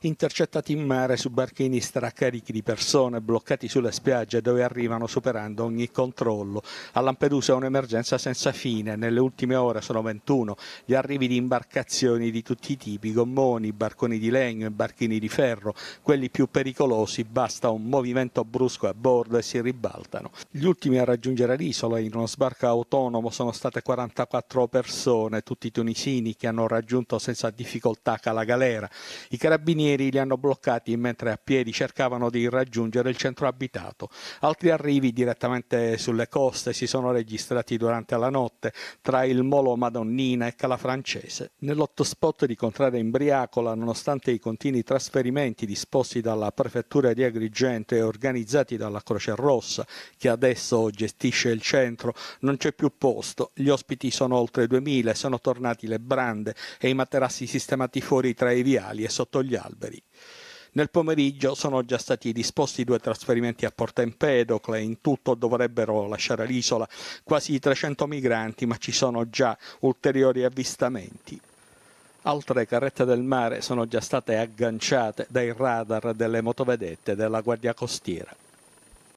intercettati in mare su barchini stracarichi di persone bloccati sulle spiagge dove arrivano superando ogni controllo. A Lampedusa è un'emergenza senza fine, nelle ultime ore sono 21 gli arrivi di imbarcazioni di tutti i tipi, gommoni, barconi di legno e barchini di ferro, quelli più pericolosi, basta un movimento brusco a bordo e si ribaltano. Gli ultimi a raggiungere l'isola in uno sbarco autonomo sono state 44 persone, tutti tunisini che hanno raggiunto senza difficoltà Cala Galera. I carabinieri carabinieri li hanno bloccati mentre a piedi cercavano di raggiungere il centro abitato. Altri arrivi direttamente sulle coste si sono registrati durante la notte tra il molo Madonnina e Calafrancese. Nell'hotspot di Contrada Imbriacola, nonostante i continui trasferimenti disposti dalla prefettura di Agrigento e organizzati dalla Croce Rossa, che adesso gestisce il centro, non c'è più posto. Gli ospiti sono oltre 2000, sono tornati le brande e i materassi sistemati fuori tra i viali e sotto gli alberi alberi. Nel pomeriggio sono già stati disposti due trasferimenti a Porta Empedocle, in tutto dovrebbero lasciare l'isola quasi 300 migranti, ma ci sono già ulteriori avvistamenti. Altre carrette del mare sono già state agganciate dai radar delle motovedette della Guardia Costiera.